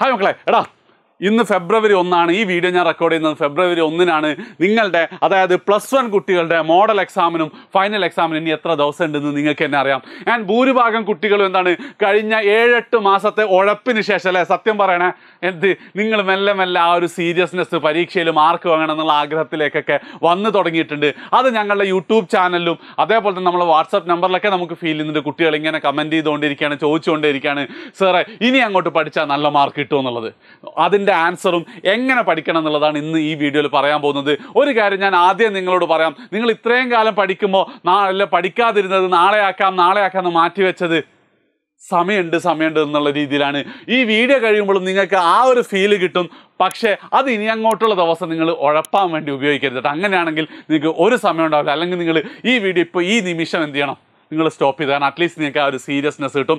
hi മക്കളെ എടാ ഇന്ന് ഫെബ്രുവരി ഒന്നാണ് ഈ വീഡിയോ ഞാൻ റെക്കോർഡ് ചെയ്യുന്നത് ഫെബ്രുവരി ഒന്നിനാണ് നിങ്ങളുടെ അതായത് പ്ലസ് വൺ കുട്ടികളുടെ മോഡൽ എക്സാമിനും ഫൈനൽ എക്സാമിനും ഇനി എത്ര ദിവസം ഉണ്ടെന്ന് നിങ്ങൾക്ക് തന്നെ അറിയാം ഞാൻ ഭൂരിഭാഗം കുട്ടികളും എന്താണ് കഴിഞ്ഞ ഏഴെട്ട് മാസത്തെ ഉഴപ്പിന് ശേഷം അല്ലേ സത്യം പറയണേ എന്ത് നിങ്ങൾ മെല്ലെ മെല്ലെ ആ ഒരു സീരിയസ്നെസ് പരീക്ഷയിൽ മാർക്ക് വാങ്ങണം എന്നുള്ള ആഗ്രഹത്തിലേക്കൊക്കെ വന്നു തുടങ്ങിയിട്ടുണ്ട് അത് ഞങ്ങളുടെ യൂട്യൂബ് ചാനലിലും അതേപോലെ തന്നെ നമ്മളെ വാട്സപ്പ് നമ്പറിലൊക്കെ നമുക്ക് ഫീൽ ചെയ്യുന്നുണ്ട് കുട്ടികൾ ഇങ്ങനെ കമൻറ്റ് ചെയ്തുകൊണ്ടിരിക്കുകയാണ് ചോദിച്ചുകൊണ്ടിരിക്കുകയാണ് സാറേ ഇനി അങ്ങോട്ട് പഠിച്ചാൽ നല്ല മാർക്ക് കിട്ടുമെന്നുള്ളത് അതിൻ്റെ അതിൻ്റെ ആൻസറും എങ്ങനെ പഠിക്കണം എന്നുള്ളതാണ് ഇന്ന് ഈ വീഡിയോയിൽ പറയാൻ പോകുന്നത് ഒരു കാര്യം ഞാൻ ആദ്യം നിങ്ങളോട് പറയാം നിങ്ങൾ ഇത്രയും കാലം പഠിക്കുമ്പോൾ നാളെ പഠിക്കാതിരുന്നത് നാളെ ആക്കാം നാളെ ആക്കാം എന്ന് മാറ്റിവെച്ചത് സമയമുണ്ട് സമയമുണ്ട് എന്നുള്ള രീതിയിലാണ് ഈ വീഡിയോ കഴിയുമ്പോഴും നിങ്ങൾക്ക് ആ ഒരു ഫീല് കിട്ടും പക്ഷേ അത് ഇനി അങ്ങോട്ടുള്ള ദിവസം നിങ്ങൾ ഉഴപ്പാൻ വേണ്ടി ഉപയോഗിക്കരുത് അങ്ങനെയാണെങ്കിൽ നിങ്ങൾക്ക് ഒരു സമയം ഉണ്ടാവില്ല അല്ലെങ്കിൽ നിങ്ങൾ ഈ വീഡിയോ ഇപ്പോൾ ഈ നിമിഷം എന്ത് ചെയ്യണം നിങ്ങൾ സ്റ്റോപ്പ് ചെയ്ത് കാരണം അറ്റ്ലീസ്റ്റ് നിങ്ങൾക്ക് ആ ഒരു സീരിയസ്നെസ് കിട്ടും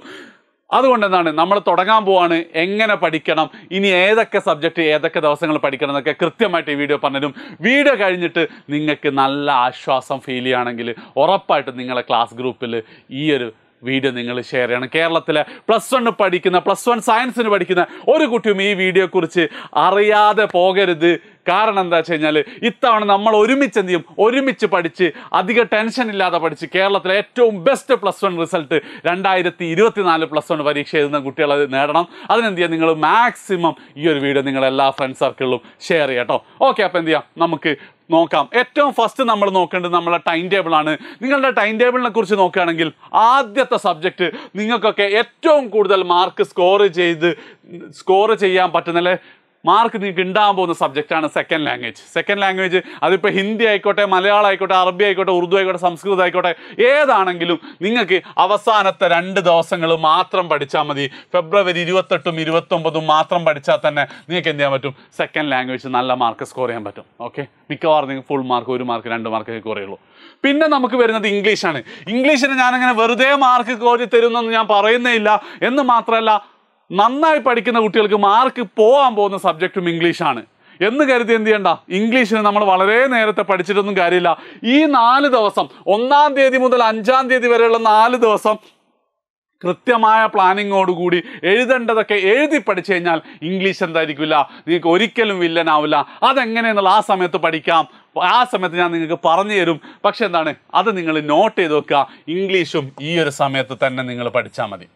അതുകൊണ്ട് എന്താണ് നമ്മൾ തുടങ്ങാൻ പോവാണ് എങ്ങനെ പഠിക്കണം ഇനി ഏതൊക്കെ സബ്ജക്റ്റ് ഏതൊക്കെ ദിവസങ്ങൾ പഠിക്കണം എന്നൊക്കെ കൃത്യമായിട്ട് ഈ വീഡിയോ പറഞ്ഞതും വീഡിയോ കഴിഞ്ഞിട്ട് നിങ്ങൾക്ക് നല്ല ആശ്വാസം ഫീൽ ചെയ്യുകയാണെങ്കിൽ ഉറപ്പായിട്ടും നിങ്ങളെ ക്ലാസ് ഗ്രൂപ്പിൽ ഈ ഒരു വീഡിയോ നിങ്ങൾ ഷെയർ ചെയ്യണം കേരളത്തിലെ പ്ലസ് വണ്ണ് പഠിക്കുന്ന പ്ലസ് വൺ സയൻസിന് പഠിക്കുന്ന ഒരു കുട്ടിയും ഈ വീഡിയോയെക്കുറിച്ച് അറിയാതെ പോകരുത് കാരണം എന്താ വെച്ച് കഴിഞ്ഞാൽ ഇത്തവണ നമ്മൾ ഒരുമിച്ച് എന്ത് ചെയ്യും ഒരുമിച്ച് പഠിച്ച് അധിക ടെൻഷൻ ഇല്ലാതെ പഠിച്ച് കേരളത്തിലെ ഏറ്റവും ബെസ്റ്റ് പ്ലസ് വൺ റിസൾട്ട് രണ്ടായിരത്തി ഇരുപത്തിനാല് പ്ലസ് വൺ പരീക്ഷ എഴുതുന്ന കുട്ടികൾ നേടണം അതിനെന്ത് ചെയ്യാം നിങ്ങൾ മാക്സിമം ഈ ഒരു വീഡിയോ നിങ്ങൾ എല്ലാ ഫ്രണ്ട് സർക്കിളിലും ഷെയർ ചെയ്യാം കേട്ടോ ഓക്കെ അപ്പോൾ എന്ത് ചെയ്യാം നമുക്ക് നോക്കാം ഏറ്റവും ഫസ്റ്റ് നമ്മൾ നോക്കേണ്ടത് നമ്മളെ ടൈം ടേബിളാണ് നിങ്ങളുടെ ടൈം ടേബിളിനെ കുറിച്ച് നോക്കുകയാണെങ്കിൽ ആദ്യത്തെ സബ്ജക്റ്റ് നിങ്ങൾക്കൊക്കെ ഏറ്റവും കൂടുതൽ മാർക്ക് സ്കോർ ചെയ്ത് സ്കോർ ചെയ്യാൻ പറ്റുന്നല്ലേ മാർക്ക് നിങ്ങൾക്ക് ഉണ്ടാകാൻ പോകുന്ന സബ്ജക്റ്റാണ് സെക്കൻഡ് ലാംഗ്വേജ് സെക്കൻഡ് ലാംഗ്വേജ് അതിപ്പോൾ ഹിന്ദി ആയിക്കോട്ടെ മലയാളം ആയിക്കോട്ടെ അറബി ആയിക്കോട്ടെ ഉറുദു ആയിക്കോട്ടെ സംസ്കൃതം ആയിക്കോട്ടെ ഏതാണെങ്കിലും നിങ്ങൾക്ക് അവസാനത്തെ രണ്ട് ദിവസങ്ങൾ മാത്രം പഠിച്ചാൽ മതി ഫെബ്രുവരി ഇരുപത്തെട്ടും ഇരുപത്തൊമ്പതും മാത്രം പഠിച്ചാൽ തന്നെ നിങ്ങൾക്ക് എന്ത് ചെയ്യാൻ പറ്റും സെക്കൻഡ് ലാംഗ്വേജ് നല്ല മാർക്ക് സ്കോർ ചെയ്യാൻ പറ്റും ഓക്കെ മിക്കവാറും നിങ്ങൾക്ക് ഫുൾ മാർക്ക് ഒരു മാർക്ക് രണ്ട് മാർക്ക് കുറയുള്ളൂ പിന്നെ നമുക്ക് വരുന്നത് ഇംഗ്ലീഷാണ് ഇംഗ്ലീഷിന് ഞാനങ്ങനെ വെറുതെ മാർക്ക് കോരി തരുമെന്ന് ഞാൻ പറയുന്നേ ഇല്ല എന്ന് മാത്രമല്ല നന്നായി പഠിക്കുന്ന കുട്ടികൾക്ക് മാർക്ക് പോകാൻ പോകുന്ന സബ്ജക്റ്റും ഇംഗ്ലീഷാണ് എന്ന് കരുതി എന്ത് ചെയ്യണ്ട ഇംഗ്ലീഷിന് നമ്മൾ വളരെ നേരത്തെ പഠിച്ചിട്ടൊന്നും കാര്യമില്ല ഈ നാല് ദിവസം ഒന്നാം തീയതി മുതൽ അഞ്ചാം തീയതി വരെയുള്ള നാല് ദിവസം കൃത്യമായ പ്ലാനിങ്ങോടുകൂടി എഴുതേണ്ടതൊക്കെ എഴുതി പഠിച്ചു കഴിഞ്ഞാൽ ഇംഗ്ലീഷ് എന്തായിരിക്കില്ല നിങ്ങൾക്ക് ഒരിക്കലും വില്ലനാവില്ല അതെങ്ങനെയെന്നുള്ള ആ സമയത്ത് പഠിക്കാം ആ സമയത്ത് ഞാൻ നിങ്ങൾക്ക് പറഞ്ഞു തരും പക്ഷെ എന്താണ് അത് നിങ്ങൾ നോട്ട് ചെയ്ത് വെക്കുക ഇംഗ്ലീഷും ഈ ഒരു സമയത്ത് തന്നെ നിങ്ങൾ പഠിച്ചാൽ മതി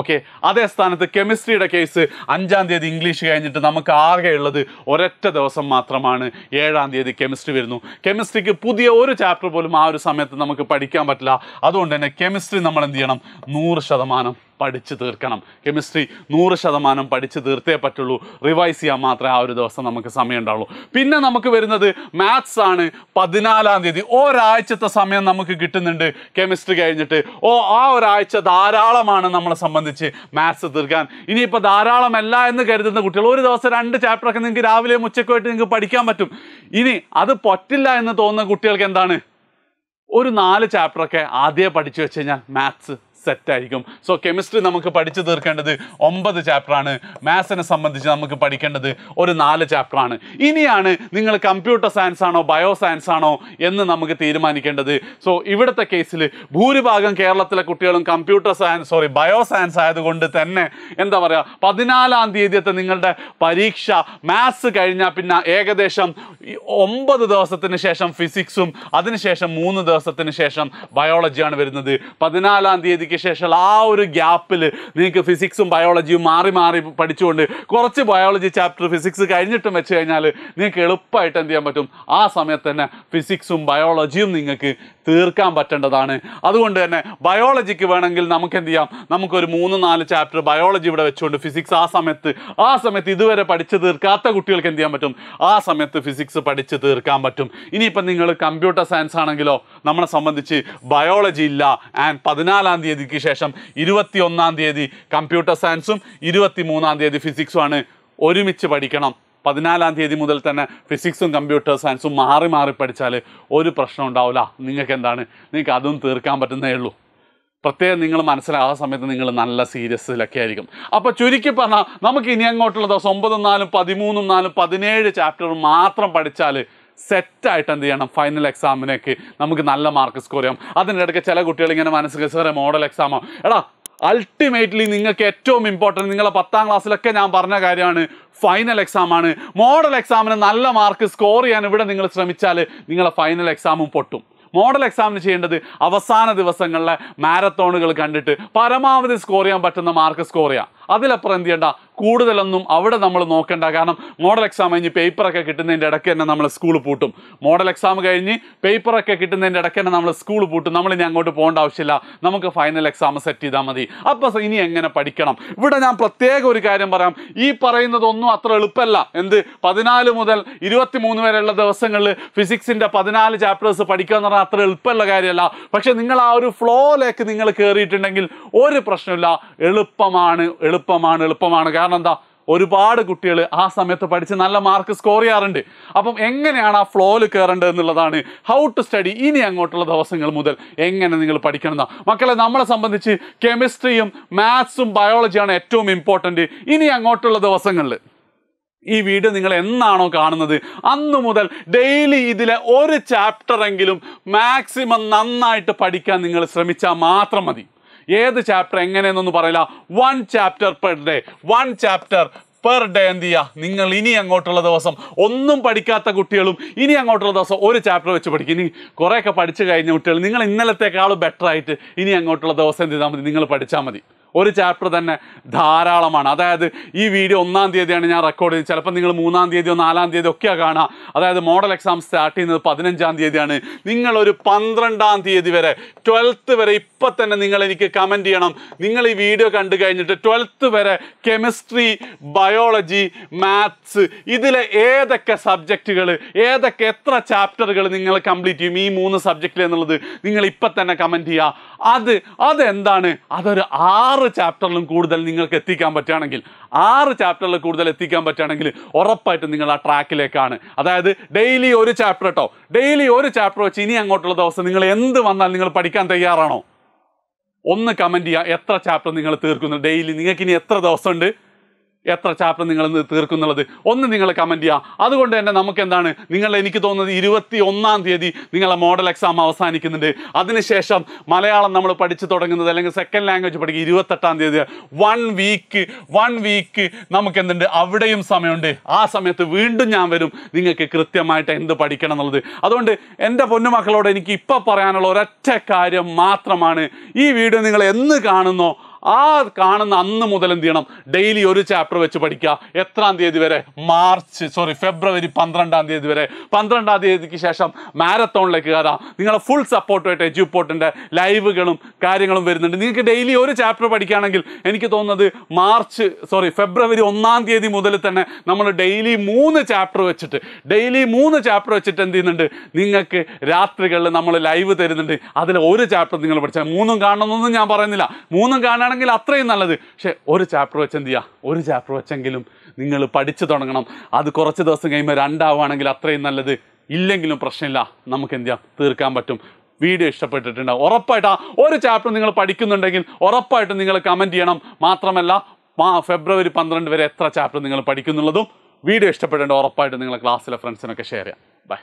ഓക്കെ അതേ സ്ഥാനത്ത് കെമിസ്ട്രിയുടെ കേസ് അഞ്ചാം തീയതി ഇംഗ്ലീഷ് കഴിഞ്ഞിട്ട് നമുക്ക് ആകെ ഉള്ളത് ഒരൊറ്റ ദിവസം മാത്രമാണ് ഏഴാം തീയതി കെമിസ്ട്രി വരുന്നു കെമിസ്ട്രിക്ക് പുതിയ ഒരു ചാപ്റ്റർ പോലും ആ ഒരു സമയത്ത് നമുക്ക് പഠിക്കാൻ പറ്റില്ല അതുകൊണ്ട് തന്നെ കെമിസ്ട്രി നമ്മൾ എന്ത് ചെയ്യണം നൂറ് ശതമാനം പഠിച്ചു തീർക്കണം കെമിസ്ട്രി നൂറ് ശതമാനം പഠിച്ചു തീർത്തേ പറ്റുള്ളൂ റിവൈസ് ചെയ്യാൻ മാത്രമേ ആ ഒരു ദിവസം നമുക്ക് സമയം ഉണ്ടാവുള്ളൂ പിന്നെ നമുക്ക് വരുന്നത് മാത്സ് ആണ് പതിനാലാം തീയതി ഒരാഴ്ചത്തെ സമയം നമുക്ക് കിട്ടുന്നുണ്ട് കെമിസ്ട്രി കഴിഞ്ഞിട്ട് ഓ ആ ഒരാഴ്ച ധാരാളമാണ് നമ്മളെ സംബന്ധിച്ച് മാത്സ് തീർക്കാൻ ഇനിയിപ്പോൾ ധാരാളമല്ല എന്ന് കരുതുന്ന കുട്ടികൾ ഒരു ദിവസം രണ്ട് ചാപ്റ്ററൊക്കെ നിങ്ങൾക്ക് രാവിലെ ഉച്ചക്കുമായിട്ട് നിങ്ങൾക്ക് പഠിക്കാൻ പറ്റും ഇനി അത് പറ്റില്ല എന്ന് തോന്നുന്ന കുട്ടികൾക്ക് എന്താണ് ഒരു നാല് ചാപ്റ്ററൊക്കെ ആദ്യമേ പഠിച്ചു വെച്ച് കഴിഞ്ഞാൽ മാത്സ് സെറ്റായിരിക്കും സോ കെമിസ്ട്രി നമുക്ക് പഠിച്ചു തീർക്കേണ്ടത് ഒമ്പത് ചാപ്റ്ററാണ് മാത്സിനെ സംബന്ധിച്ച് നമുക്ക് പഠിക്കേണ്ടത് ഒരു നാല് ചാപ്റ്ററാണ് ഇനിയാണ് നിങ്ങൾ കമ്പ്യൂട്ടർ സയൻസ് ആണോ ബയോ സയൻസ് ആണോ എന്ന് നമുക്ക് തീരുമാനിക്കേണ്ടത് സോ ഇവിടുത്തെ കേസിൽ ഭൂരിഭാഗം കേരളത്തിലെ കുട്ടികളും computer science sorry bio science ആയതുകൊണ്ട് തന്നെ എന്താ പറയുക പതിനാലാം തീയതിയത്തെ നിങ്ങളുടെ പരീക്ഷ മാത്സ് കഴിഞ്ഞാൽ പിന്നെ ഏകദേശം ഒമ്പത് ദിവസത്തിന് ശേഷം ഫിസിക്സും അതിനുശേഷം മൂന്ന് ദിവസത്തിന് ശേഷം ബയോളജിയാണ് വരുന്നത് പതിനാലാം തീയതി ഡിഗ്രിക്ക് ശേഷമുള്ള ആ ഒരു ഗ്യാപ്പിൽ നിങ്ങൾക്ക് ഫിസിക്സും ബയോളജിയും മാറി മാറി പഠിച്ചുകൊണ്ട് കുറച്ച് ബയോളജി ചാപ്റ്റർ ഫിസിക്സ് കഴിഞ്ഞിട്ടും വെച്ച് കഴിഞ്ഞാൽ നിങ്ങൾക്ക് എളുപ്പമായിട്ട് എന്ത് ചെയ്യാൻ പറ്റും ആ സമയത്ത് തന്നെ ഫിസിക്സും ബയോളജിയും നിങ്ങൾക്ക് തീർക്കാൻ പറ്റേണ്ടതാണ് അതുകൊണ്ട് തന്നെ ബയോളജിക്ക് വേണമെങ്കിൽ നമുക്ക് എന്ത് ചെയ്യാം നമുക്കൊരു മൂന്ന് നാല് ചാപ്റ്റർ ബയോളജി ഇവിടെ വെച്ചുകൊണ്ട് ഫിസിക്സ് ആ സമയത്ത് ആ സമയത്ത് ഇതുവരെ പഠിച്ച് തീർക്കാത്ത കുട്ടികൾക്ക് എന്ത് ചെയ്യാൻ പറ്റും ആ സമയത്ത് ഫിസിക്സ് പഠിച്ച് തീർക്കാൻ പറ്റും ഇനിയിപ്പം നിങ്ങൾ കമ്പ്യൂട്ടർ സയൻസ് ആണെങ്കിലോ നമ്മളെ സംബന്ധിച്ച് ബയോളജി ഇല്ല ആൻഡ് പതിനാലാം തീയതി തീയതിക്ക് ശേഷം ഇരുപത്തി ഒന്നാം തീയതി കമ്പ്യൂട്ടർ സയൻസും ഇരുപത്തി മൂന്നാം തീയതി ഫിസിക്സുമാണ് ഒരുമിച്ച് പഠിക്കണം പതിനാലാം തീയതി മുതൽ തന്നെ ഫിസിക്സും കമ്പ്യൂട്ടർ സയൻസും മാറി മാറി പഠിച്ചാൽ ഒരു പ്രശ്നം ഉണ്ടാവില്ല നിങ്ങൾക്ക് എന്താണ് നിങ്ങൾക്ക് അതും തീർക്കാൻ പറ്റുന്നേ ഉള്ളൂ പ്രത്യേകം നിങ്ങൾ മനസ്സിലാകാത്ത സമയത്ത് നിങ്ങൾ നല്ല സീരിയസിലൊക്കെ ആയിരിക്കും അപ്പോൾ ചുരുക്കി പറഞ്ഞാൽ നമുക്ക് ഇനി അങ്ങോട്ടുള്ള ദിവസം ഒമ്പതും നാലും പതിമൂന്നും നാലും പതിനേഴ് ചാപ്റ്റർ മാത്രം പഠിച്ചാൽ സെറ്റായിട്ട് എന്ത് ചെയ്യണം ഫൈനൽ എക്സാമിനൊക്കെ നമുക്ക് നല്ല മാർക്ക് സ്കോർ ചെയ്യാം അതിനിടയ്ക്ക് ചില കുട്ടികൾ ഇങ്ങനെ മനസ്സിൽ സാറേ മോഡൽ എക്സാമോ എടാ അൾട്ടിമേറ്റ്ലി നിങ്ങൾക്ക് ഏറ്റവും ഇമ്പോർട്ടൻറ്റ് നിങ്ങളെ പത്താം ക്ലാസ്സിലൊക്കെ ഞാൻ പറഞ്ഞ കാര്യമാണ് ഫൈനൽ എക്സാമാണ് മോഡൽ എക്സാമിന് നല്ല മാർക്ക് സ്കോർ ചെയ്യാൻ ഇവിടെ നിങ്ങൾ ശ്രമിച്ചാൽ നിങ്ങളെ ഫൈനൽ എക്സാമും പൊട്ടും മോഡൽ എക്സാമിന് ചെയ്യേണ്ടത് അവസാന ദിവസങ്ങളിലെ മാരത്തോണുകൾ കണ്ടിട്ട് പരമാവധി സ്കോർ ചെയ്യാൻ പറ്റുന്ന മാർക്ക് സ്കോർ ചെയ്യാം അതിലപ്പുറം എന്ത് ചെയ്യേണ്ട കൂടുതലൊന്നും അവിടെ നമ്മൾ നോക്കേണ്ട കാരണം മോഡൽ എക്സാം കഴിഞ്ഞ് പേപ്പറൊക്കെ കിട്ടുന്നതിൻ്റെ ഇടയ്ക്ക് തന്നെ നമ്മൾ സ്കൂൾ പൂട്ടും മോഡൽ എക്സാം കഴിഞ്ഞ് പേപ്പറൊക്കെ കിട്ടുന്നതിൻ്റെ ഇടയ്ക്ക് തന്നെ നമ്മൾ സ്കൂൾ പൂട്ടും നമ്മൾ ഇനി അങ്ങോട്ട് പോകേണ്ട ആവശ്യമില്ല നമുക്ക് ഫൈനൽ എക്സാം സെറ്റ് ചെയ്താൽ മതി അപ്പോൾ ഇനി എങ്ങനെ പഠിക്കണം ഇവിടെ ഞാൻ പ്രത്യേക ഒരു കാര്യം പറയാം ഈ പറയുന്നതൊന്നും അത്ര എളുപ്പമല്ല എന്ത് പതിനാല് മുതൽ ഇരുപത്തി മൂന്ന് വരെയുള്ള ദിവസങ്ങളിൽ ഫിസിക്സിൻ്റെ പതിനാല് ചാപ്റ്റേഴ്സ് പഠിക്കുക എന്ന് പറഞ്ഞാൽ അത്ര എളുപ്പമുള്ള കാര്യമല്ല പക്ഷേ നിങ്ങൾ ആ ഒരു ഫ്ലോയിലേക്ക് നിങ്ങൾ കയറിയിട്ടുണ്ടെങ്കിൽ ഒരു പ്രശ്നമില്ല എളുപ്പമാണ് എളുപ്പമാണ് എളുപ്പമാണ് കാരണം കാരണം എന്താ ഒരുപാട് കുട്ടികൾ ആ സമയത്ത് പഠിച്ച് നല്ല മാർക്ക് സ്കോർ ചെയ്യാറുണ്ട് അപ്പം എങ്ങനെയാണ് ആ ഫ്ലോയിൽ കയറേണ്ടത് എന്നുള്ളതാണ് ഹൗ ടു സ്റ്റഡി ഇനി അങ്ങോട്ടുള്ള ദിവസങ്ങൾ മുതൽ എങ്ങനെ നിങ്ങൾ പഠിക്കണം മക്കളെ നമ്മളെ സംബന്ധിച്ച് കെമിസ്ട്രിയും മാത്സും ബയോളജിയാണ് ഏറ്റവും ഇമ്പോർട്ടൻറ്റ് ഇനി അങ്ങോട്ടുള്ള ദിവസങ്ങളിൽ ഈ വീഡിയോ നിങ്ങൾ എന്നാണോ കാണുന്നത് അന്ന് മുതൽ ഡെയിലി ഇതിലെ ഒരു ചാപ്റ്ററെങ്കിലും മാക്സിമം നന്നായിട്ട് പഠിക്കാൻ നിങ്ങൾ ശ്രമിച്ചാൽ മാത്രം മതി ഏത് ചാപ്റ്റർ എങ്ങനെയെന്നൊന്നും പറയില്ല one chapter per day one chapter per day എന്ത് ചെയ്യുക നിങ്ങൾ ഇനി അങ്ങോട്ടുള്ള ദിവസം ഒന്നും പഠിക്കാത്ത കുട്ടികളും ഇനി അങ്ങോട്ടുള്ള ദിവസം ഒരു ചാപ്റ്റർ വെച്ച് പഠിക്കും ഇനി കുറേയൊക്കെ പഠിച്ചു കഴിഞ്ഞ കുട്ടികൾ നിങ്ങൾ ഇന്നലത്തെക്കാളും ബെറ്റർ ആയിട്ട് ഇനി അങ്ങോട്ടുള്ള ദിവസം എന്ത് ചെയ്താൽ മതി നിങ്ങൾ പഠിച്ചാൽ മതി ഒരു ചാപ്റ്റർ തന്നെ ധാരാളമാണ് അതായത് ഈ വീഡിയോ ഒന്നാം തീയതിയാണ് ഞാൻ റെക്കോർഡ് ചെയ്തത് ചിലപ്പോൾ നിങ്ങൾ മൂന്നാം തീയതിയോ നാലാം തീയതിയോ ഒക്കെയാണ് കാണുക അതായത് മോഡൽ എക്സാം സ്റ്റാർട്ട് ചെയ്യുന്നത് പതിനഞ്ചാം തീയതിയാണ് നിങ്ങളൊരു പന്ത്രണ്ടാം തീയതി വരെ ട്വൽത്ത് വരെ ഇപ്പം തന്നെ നിങ്ങൾ എനിക്ക് കമൻറ്റ് ചെയ്യണം നിങ്ങൾ ഈ വീഡിയോ കണ്ടു കഴിഞ്ഞിട്ട് ട്വൽത്ത് വരെ കെമിസ്ട്രി ബയോളജി മാത്സ് ഇതിലെ ഏതൊക്കെ സബ്ജക്റ്റുകൾ ഏതൊക്കെ എത്ര ചാപ്റ്ററുകൾ നിങ്ങൾ കംപ്ലീറ്റ് ചെയ്യും ഈ മൂന്ന് സബ്ജക്റ്റിൽ എന്നുള്ളത് നിങ്ങൾ ഇപ്പം തന്നെ കമൻറ്റ് ചെയ്യുക അത് അതെന്താണ് അതൊരു ആറ് ആറ് ചാപ്റ്ററിലും കൂടുതൽ നിങ്ങൾക്ക് എത്തിക്കാൻ പറ്റുകയാണെങ്കിൽ ആറ് ചാപ്റ്ററിൽ കൂടുതൽ എത്തിക്കാൻ പറ്റുകയാണെങ്കിൽ ഉറപ്പായിട്ടും നിങ്ങൾ ആ ട്രാക്കിലേക്കാണ് അതായത് ഡെയിലി ഒരു ചാപ്റ്റർ കേട്ടോ ഡെയിലി ഒരു ചാപ്റ്റർ വെച്ച് ഇനി അങ്ങോട്ടുള്ള ദിവസം നിങ്ങൾ എന്ത് വന്നാൽ നിങ്ങൾ പഠിക്കാൻ തയ്യാറാണോ ഒന്ന് കമൻറ്റ് ചെയ്യുക എത്ര ചാപ്റ്റർ നിങ്ങൾ തീർക്കുന്നു ഡെയിലി നിങ്ങൾക്ക് ഇനി എത്ര ദിവസമുണ്ട് എത്ര ചാപ്റ്റർ നിങ്ങൾ ഇന്ന് തീർക്കുന്നുള്ളത് ഒന്ന് നിങ്ങൾ കമൻറ്റ് ചെയ്യുക അതുകൊണ്ട് തന്നെ നമുക്ക് എന്താണ് നിങ്ങൾ എനിക്ക് തോന്നുന്നത് ഇരുപത്തി ഒന്നാം തീയതി നിങ്ങളെ മോഡൽ എക്സാം അവസാനിക്കുന്നുണ്ട് അതിനുശേഷം മലയാളം നമ്മൾ പഠിച്ചു തുടങ്ങുന്നത് അല്ലെങ്കിൽ സെക്കൻഡ് ലാംഗ്വേജ് പഠിക്കുക ഇരുപത്തെട്ടാം തീയതി വൺ വീക്ക് വൺ വീക്ക് നമുക്ക് എന്തുണ്ട് അവിടെയും സമയമുണ്ട് ആ സമയത്ത് വീണ്ടും ഞാൻ വരും നിങ്ങൾക്ക് കൃത്യമായിട്ട് എന്ത് പഠിക്കണം എന്നുള്ളത് അതുകൊണ്ട് എൻ്റെ പൊന്നുമക്കളോട് എനിക്ക് ഇപ്പോൾ പറയാനുള്ള ഒരൊറ്റ കാര്യം മാത്രമാണ് ഈ വീഡിയോ നിങ്ങൾ എന്ന് കാണുന്നോ ആ കാണുന്ന അന്ന് മുതൽ എന്ത് ചെയ്യണം ഡെയിലി ഒരു ചാപ്റ്റർ വെച്ച് പഠിക്കുക എത്രാം തീയതി വരെ മാർച്ച് സോറി ഫെബ്രുവരി പന്ത്രണ്ടാം തീയതി വരെ പന്ത്രണ്ടാം തീയതിക്ക് ശേഷം മാരത്തോണിലേക്ക് കയറാം നിങ്ങളെ ഫുൾ സപ്പോർട്ടുമായിട്ട് പോട്ടിൻ്റെ ലൈവുകളും കാര്യങ്ങളും വരുന്നുണ്ട് നിങ്ങൾക്ക് ഡെയിലി ഒരു ചാപ്റ്റർ പഠിക്കുകയാണെങ്കിൽ എനിക്ക് തോന്നുന്നത് മാർച്ച് സോറി ഫെബ്രുവരി ഒന്നാം തീയതി മുതൽ തന്നെ നമ്മൾ ഡെയിലി മൂന്ന് ചാപ്റ്റർ വെച്ചിട്ട് ഡെയിലി മൂന്ന് ചാപ്റ്റർ വെച്ചിട്ട് എന്ത് ചെയ്യുന്നുണ്ട് നിങ്ങൾക്ക് രാത്രികളിൽ നമ്മൾ ലൈവ് തരുന്നുണ്ട് അതിൽ ഒരു ചാപ്റ്റർ നിങ്ങൾ പഠിച്ചാൽ മൂന്നും കാണണമെന്നൊന്നും ഞാൻ പറയുന്നില്ല മൂന്നും കാണുകയാണെങ്കിൽ ആണെങ്കിൽ അത്രയും നല്ലത് പക്ഷേ ഒരു ചാപ്റ്റർ വെച്ച് എന്ത് ചെയ്യുക ഒരു ചാപ്റ്റർ വെച്ചെങ്കിലും നിങ്ങൾ പഠിച്ചു തുടങ്ങണം അത് കുറച്ച് ദിവസം കഴിയുമ്പോൾ രണ്ടാവുകയാണെങ്കിൽ അത്രയും നല്ലത് ഇല്ലെങ്കിലും പ്രശ്നമില്ല നമുക്ക് എന്ത് ചെയ്യാം തീർക്കാൻ പറ്റും വീഡിയോ ഇഷ്ടപ്പെട്ടിട്ടുണ്ടാവും ഉറപ്പായിട്ട് ആ ഒരു ചാപ്റ്റർ നിങ്ങൾ പഠിക്കുന്നുണ്ടെങ്കിൽ ഉറപ്പായിട്ട് നിങ്ങൾ കമൻറ്റ് ചെയ്യണം മാത്രമല്ല ഫെബ്രുവരി പന്ത്രണ്ട് വരെ എത്ര ചാപ്റ്റർ നിങ്ങൾ പഠിക്കുന്നുള്ളതും വീഡിയോ ഇഷ്ടപ്പെട്ടിട്ടുണ്ട് ഉറപ്പായിട്ട് നിങ്ങൾ ക്ലാസ്സിലെ ഫ്രണ്ട്സിനൊക്കെ ഷെയർ ചെയ്യാം ബൈ